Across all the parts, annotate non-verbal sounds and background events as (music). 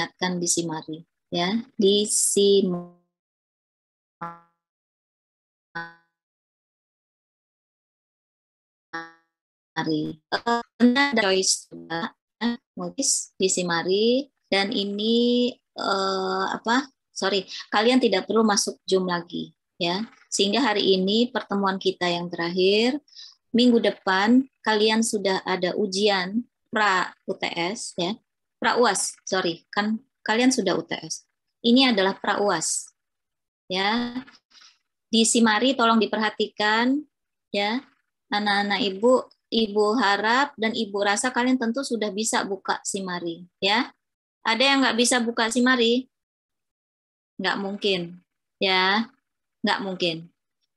diingatkan di Simari ya di Simari karena ada choice juga ya, Mobis di Simari dan ini uh, apa sorry kalian tidak perlu masuk Zoom lagi ya sehingga hari ini pertemuan kita yang terakhir minggu depan kalian sudah ada ujian pra UTS ya pra sorry, kan kalian sudah UTS. Ini adalah pra Ya. Di Simari tolong diperhatikan ya. Anak-anak Ibu, Ibu harap dan Ibu rasa kalian tentu sudah bisa buka Simari, ya. Ada yang nggak bisa buka Simari? Nggak mungkin, ya. Nggak mungkin.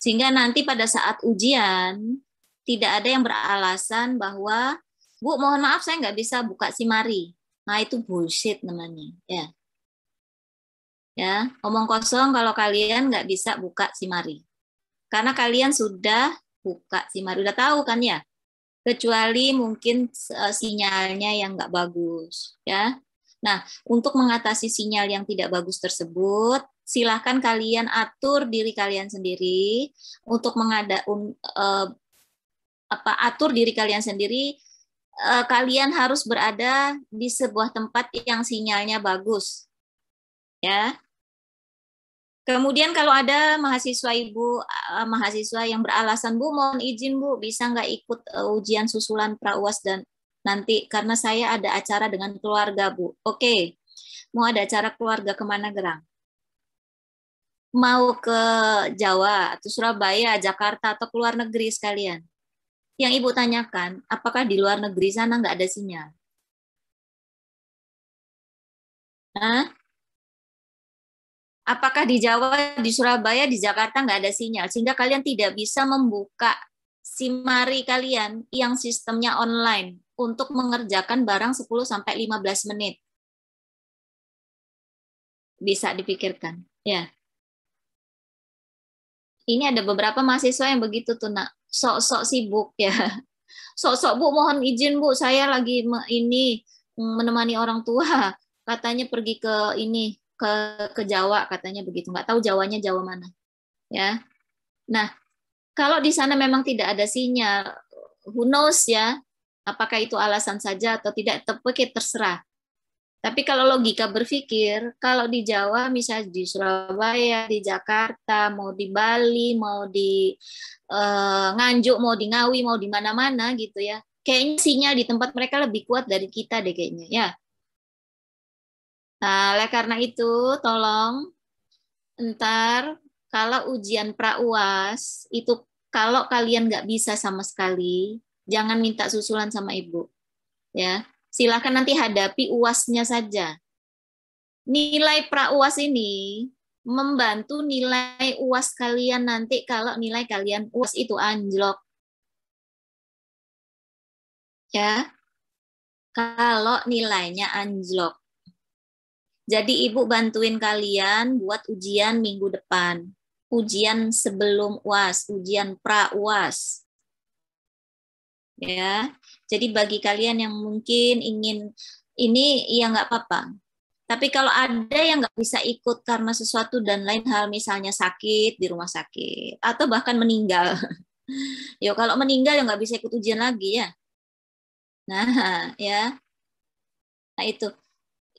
Sehingga nanti pada saat ujian, tidak ada yang beralasan bahwa, Bu, mohon maaf saya nggak bisa buka Simari Nah, itu bullshit namanya, ya. Ya, omong kosong kalau kalian nggak bisa buka si simari. Karena kalian sudah buka si simari, udah tahu kan ya? Kecuali mungkin eh, sinyalnya yang nggak bagus, ya. Nah, untuk mengatasi sinyal yang tidak bagus tersebut, silahkan kalian atur diri kalian sendiri untuk mengada un, uh, apa atur diri kalian sendiri uh, kalian harus berada di sebuah tempat yang sinyalnya bagus. Ya. Kemudian kalau ada mahasiswa ibu uh, mahasiswa yang beralasan Bu mohon izin Bu bisa nggak ikut uh, ujian susulan prawas dan nanti karena saya ada acara dengan keluarga Bu. Oke. Okay. Mau ada acara keluarga kemana Gerang? Mau ke Jawa atau Surabaya, Jakarta atau ke luar negeri sekalian? yang Ibu tanyakan, apakah di luar negeri sana nggak ada sinyal? Hah? Apakah di Jawa, di Surabaya, di Jakarta nggak ada sinyal? Sehingga kalian tidak bisa membuka simari kalian yang sistemnya online untuk mengerjakan barang 10-15 menit. Bisa dipikirkan. Ya. Ini ada beberapa mahasiswa yang begitu tuh, nak sok-sok sibuk ya. (laughs) Sok-sok Bu mohon izin Bu, saya lagi ini mm, menemani orang tua. (laughs) Katanya pergi ke ini ke ke Jawa katanya begitu. Enggak tahu Jawanya Jawa mana. Ya. Nah, kalau di sana memang tidak ada sinyal, who knows ya, apakah itu alasan saja atau tidak, tapi terserah. Tapi kalau logika berpikir, kalau di Jawa, misalnya di Surabaya, di Jakarta, mau di Bali, mau di uh, Nganjuk, mau di Ngawi, mau di mana-mana gitu ya, kayaknya sinyal di tempat mereka lebih kuat dari kita deh kayaknya ya. Nah, oleh karena itu, tolong ntar kalau ujian prauas itu kalau kalian nggak bisa sama sekali, jangan minta susulan sama ibu. Ya, silahkan nanti hadapi uasnya saja. Nilai pra uas ini membantu nilai uas kalian nanti kalau nilai kalian uas itu anjlok. Ya, kalau nilainya anjlok. Jadi ibu bantuin kalian buat ujian minggu depan. Ujian sebelum uas, ujian pra uas. Ya, jadi bagi kalian yang mungkin ingin ini ya nggak apa-apa. Tapi kalau ada yang nggak bisa ikut karena sesuatu dan lain hal, misalnya sakit di rumah sakit atau bahkan meninggal. (laughs) Yo kalau meninggal ya nggak bisa ikut ujian lagi ya. Nah (laughs) ya, nah itu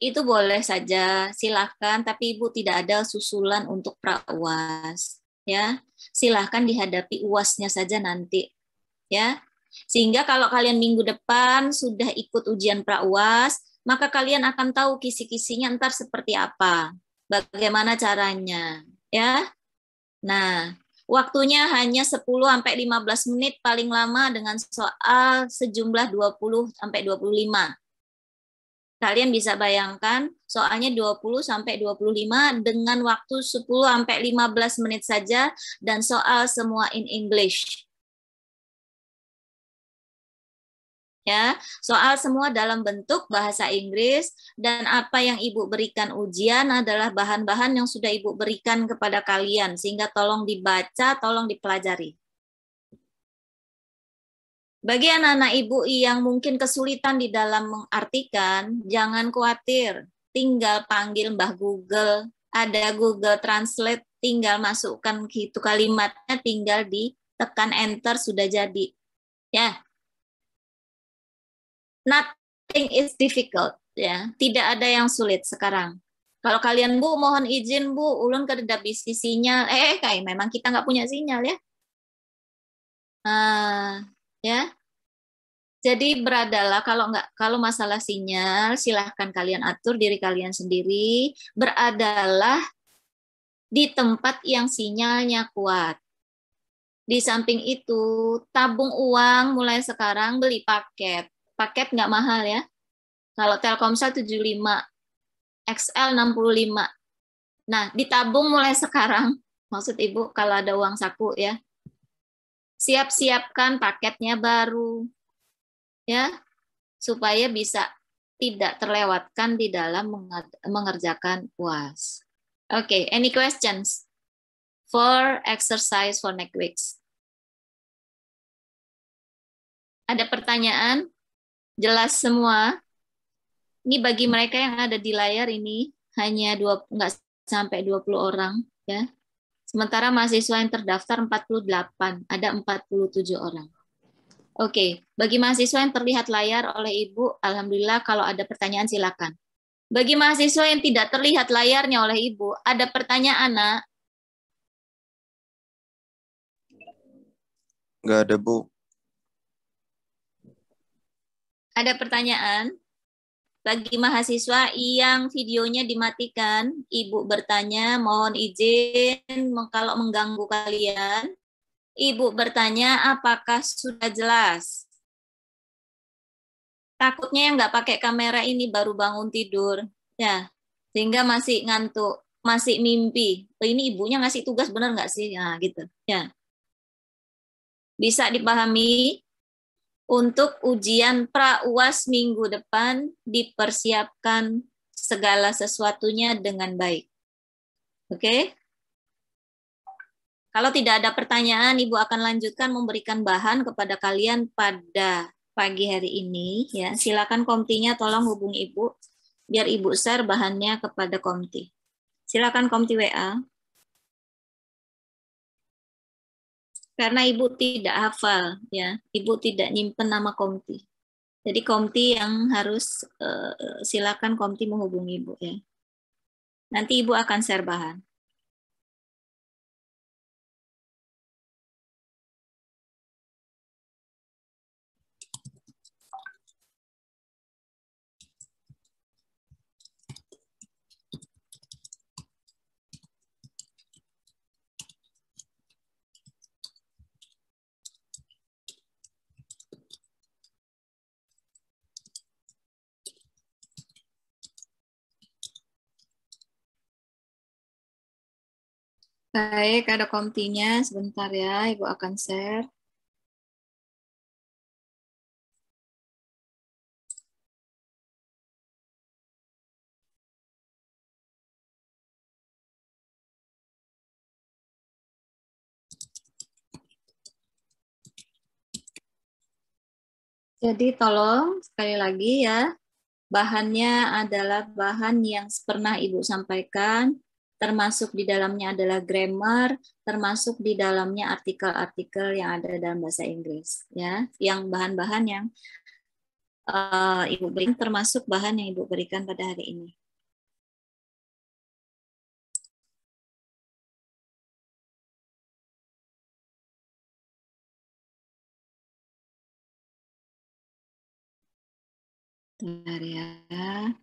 itu boleh saja silahkan tapi ibu tidak ada susulan untuk prawas ya silahkan dihadapi uasnya saja nanti ya sehingga kalau kalian minggu depan sudah ikut ujian praUAS, maka kalian akan tahu kisi-kisinya entar seperti apa, bagaimana caranya, ya. Nah, waktunya hanya 10 sampai 15 menit paling lama dengan soal sejumlah 20 sampai 25 kalian bisa bayangkan soalnya 20 sampai 25 dengan waktu 10 sampai 15 menit saja dan soal semua in English. ya. Soal semua dalam bentuk bahasa Inggris dan apa yang Ibu berikan ujian adalah bahan-bahan yang sudah Ibu berikan kepada kalian sehingga tolong dibaca, tolong dipelajari. Bagi anak-anak ibu yang mungkin kesulitan di dalam mengartikan, jangan khawatir, tinggal panggil Mbah Google, ada Google Translate, tinggal masukkan gitu kalimatnya, tinggal ditekan enter sudah jadi. Ya, nothing is difficult ya tidak ada yang sulit sekarang kalau kalian bu mohon izin bu ulun kada bisi sinyal eh, eh kayak memang kita nggak punya sinyal ya uh, ya jadi beradalah kalau nggak kalau masalah sinyal silahkan kalian atur diri kalian sendiri beradalah di tempat yang sinyalnya kuat di samping itu, tabung uang mulai sekarang beli paket paket nggak mahal ya. Kalau Telkomsel 75, XL 65. Nah, ditabung mulai sekarang. Maksud Ibu kalau ada uang saku ya. Siap-siapkan paketnya baru. Ya. Supaya bisa tidak terlewatkan di dalam mengerjakan UAS. Oke, okay, any questions for exercise for next weeks? Ada pertanyaan? Jelas semua. Ini bagi mereka yang ada di layar ini hanya dua enggak sampai 20 orang ya. Sementara mahasiswa yang terdaftar 48, ada 47 orang. Oke, bagi mahasiswa yang terlihat layar oleh Ibu, alhamdulillah kalau ada pertanyaan silakan. Bagi mahasiswa yang tidak terlihat layarnya oleh Ibu, ada pertanyaan, Nak? Enggak ada, Bu ada pertanyaan? Bagi mahasiswa yang videonya dimatikan, Ibu bertanya, mohon izin kalau mengganggu kalian. Ibu bertanya, apakah sudah jelas? Takutnya yang nggak pakai kamera ini baru bangun tidur. Ya, sehingga masih ngantuk, masih mimpi. Oh, ini ibunya ngasih tugas benar nggak sih? Nah, gitu. Ya. Bisa dipahami? untuk ujian pra UAS minggu depan dipersiapkan segala sesuatunya dengan baik. Oke? Okay? Kalau tidak ada pertanyaan, Ibu akan lanjutkan memberikan bahan kepada kalian pada pagi hari ini. Ya, silakan komtinya tolong hubungi Ibu, biar Ibu share bahannya kepada komti. Silakan komti WA. karena ibu tidak hafal ya ibu tidak nyimpen nama komti jadi komti yang harus uh, silakan komti menghubungi ibu ya nanti ibu akan share bahan Baik, ada komtinya. Sebentar ya, Ibu akan share. Jadi tolong sekali lagi ya, bahannya adalah bahan yang pernah Ibu sampaikan, termasuk di dalamnya adalah grammar, termasuk di dalamnya artikel-artikel yang ada dalam bahasa Inggris, ya, yang bahan-bahan yang uh, ibu berikan, termasuk bahan yang ibu berikan pada hari ini. Bentar ya.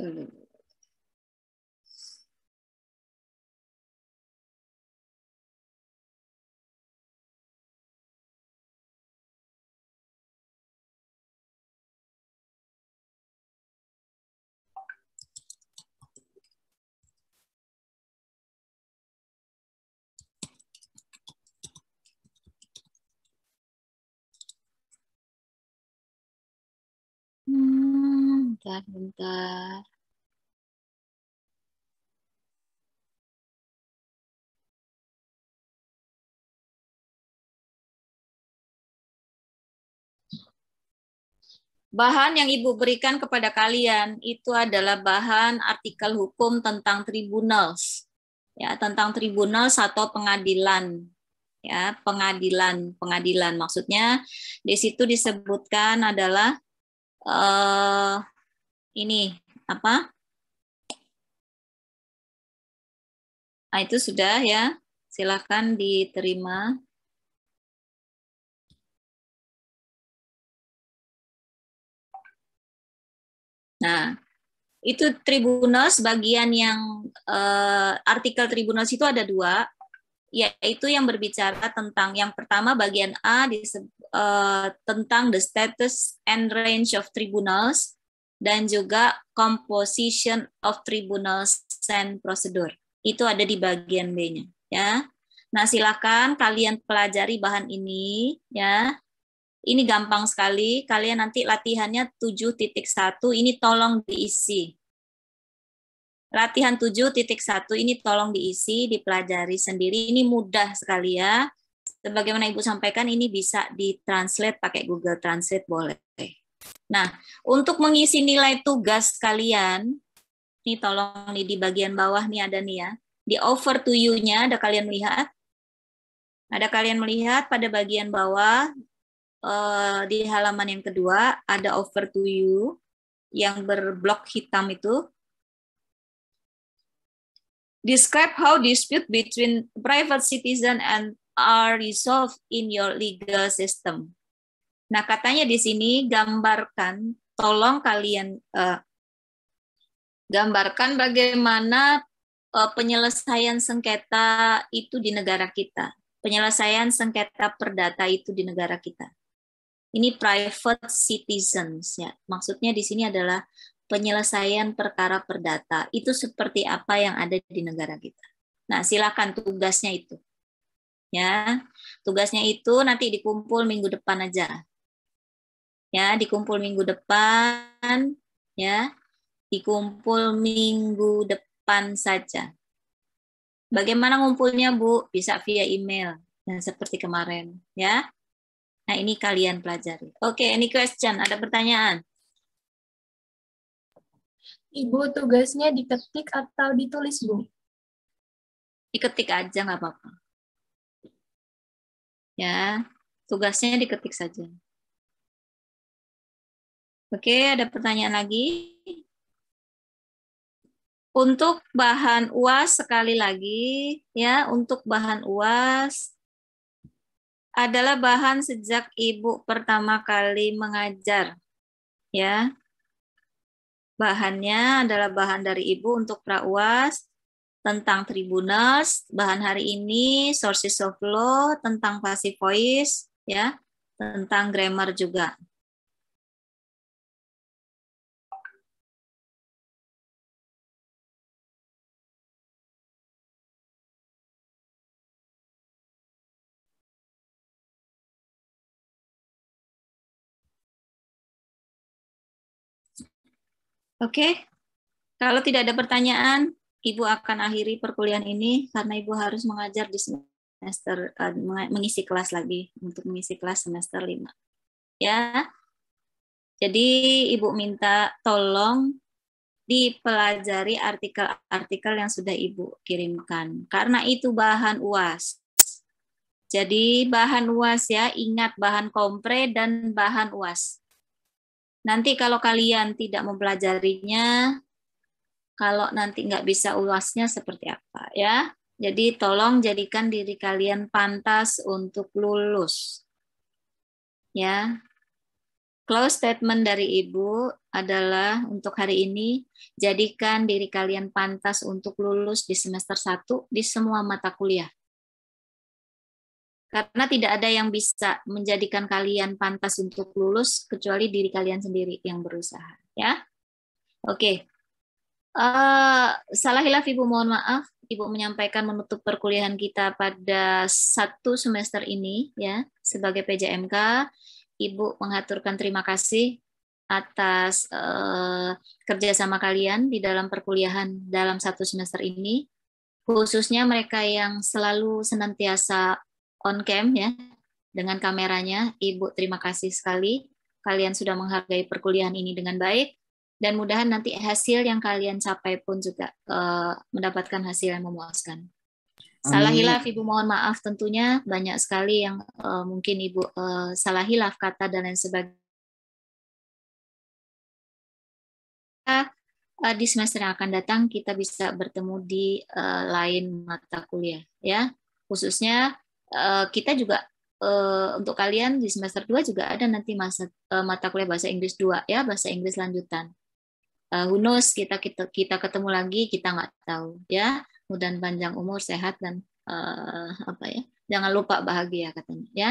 Söyle. bentar, bentar. Bahan yang Ibu berikan kepada kalian itu adalah bahan artikel hukum tentang tribunals. Ya, tentang tribunals atau pengadilan. Ya, pengadilan, pengadilan maksudnya di situ disebutkan adalah eh, ini apa? Nah, itu sudah ya. Silakan diterima. Nah, itu tribunos bagian yang eh, artikel tribunos itu ada dua, yaitu yang berbicara tentang yang pertama bagian A di, eh, tentang the status and range of tribunals dan juga composition of tribunal and procedure. Itu ada di bagian B-nya, ya. Nah, silakan kalian pelajari bahan ini, ya. Ini gampang sekali, kalian nanti latihannya 7.1 ini tolong diisi. Latihan 7.1 ini tolong diisi, dipelajari sendiri. Ini mudah sekali ya. Sebagaimana Ibu sampaikan, ini bisa ditranslate pakai Google Translate boleh. Nah, untuk mengisi nilai tugas kalian, nih tolong nih di bagian bawah nih ada nih ya. Di over to you-nya ada kalian melihat? Ada kalian melihat pada bagian bawah eh, di halaman yang kedua ada over to you yang berblok hitam itu. Describe how dispute between private citizen and are resolved in your legal system. Nah, katanya di sini gambarkan, tolong kalian uh, gambarkan bagaimana uh, penyelesaian sengketa itu di negara kita. Penyelesaian sengketa perdata itu di negara kita. Ini private citizens ya. Maksudnya di sini adalah penyelesaian perkara perdata. Itu seperti apa yang ada di negara kita. Nah, silakan tugasnya itu. Ya. Tugasnya itu nanti dikumpul minggu depan aja ya dikumpul minggu depan ya dikumpul minggu depan saja bagaimana ngumpulnya Bu bisa via email dan nah, seperti kemarin ya nah ini kalian pelajari oke okay, any question ada pertanyaan Ibu tugasnya diketik atau ditulis Bu diketik aja nggak apa-apa ya tugasnya diketik saja Oke, ada pertanyaan lagi? Untuk bahan UAS sekali lagi ya, untuk bahan UAS adalah bahan sejak ibu pertama kali mengajar. Ya. Bahannya adalah bahan dari ibu untuk pra-UAS tentang tribunas, bahan hari ini sources of law tentang passive voice ya, tentang grammar juga. Oke, kalau tidak ada pertanyaan, Ibu akan akhiri perkuliahan ini karena Ibu harus mengajar di semester uh, mengisi kelas lagi untuk mengisi kelas semester 5. Ya. Jadi Ibu minta tolong dipelajari artikel-artikel yang sudah Ibu kirimkan karena itu bahan UAS. Jadi bahan UAS ya, ingat bahan kompre dan bahan UAS. Nanti kalau kalian tidak mempelajarinya, kalau nanti nggak bisa ulasnya seperti apa ya. Jadi tolong jadikan diri kalian pantas untuk lulus. Ya. Close statement dari Ibu adalah untuk hari ini jadikan diri kalian pantas untuk lulus di semester 1 di semua mata kuliah karena tidak ada yang bisa menjadikan kalian pantas untuk lulus kecuali diri kalian sendiri yang berusaha ya oke okay. uh, eh, salah hilaf ibu mohon maaf ibu menyampaikan menutup perkuliahan kita pada satu semester ini ya sebagai PJMK ibu mengaturkan terima kasih atas uh, kerjasama kalian di dalam perkuliahan dalam satu semester ini khususnya mereka yang selalu senantiasa on cam ya dengan kameranya. Ibu terima kasih sekali kalian sudah menghargai perkuliahan ini dengan baik dan mudahan nanti hasil yang kalian capai pun juga uh, mendapatkan hasil yang memuaskan. Amin. Salah hilaf Ibu mohon maaf tentunya banyak sekali yang uh, mungkin Ibu uh, salah hilaf kata dan lain sebagainya. Uh, di semester yang akan datang kita bisa bertemu di uh, lain mata kuliah ya. Khususnya Eh, kita juga uh, untuk kalian di semester 2 juga ada nanti masa, uh, mata kuliah bahasa Inggris 2 ya, bahasa Inggris lanjutan. Uh, who kita kita kita ketemu lagi kita nggak tahu ya. Mudah panjang umur sehat dan uh, apa ya? Jangan lupa bahagia katanya ya.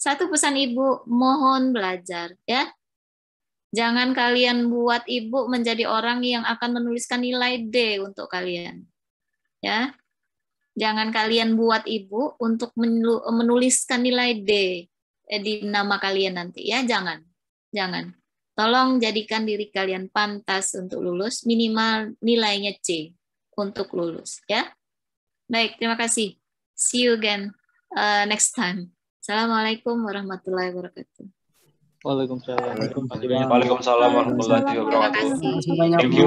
Satu pesan ibu, mohon belajar ya. Jangan kalian buat ibu menjadi orang yang akan menuliskan nilai D untuk kalian. Ya, jangan kalian buat ibu untuk menuliskan nilai D eh, di nama kalian nanti ya jangan jangan tolong jadikan diri kalian pantas untuk lulus minimal nilainya C untuk lulus ya baik terima kasih see you again uh, next time assalamualaikum warahmatullahi wabarakatuh Waalaikumsalam. Waalaikumsalam. Waalaikumsalam warahmatullahi wabarakatuh. Thank you.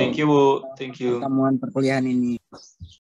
Thank you, Bu. Thank you. Pertemuan perkuliahan ini.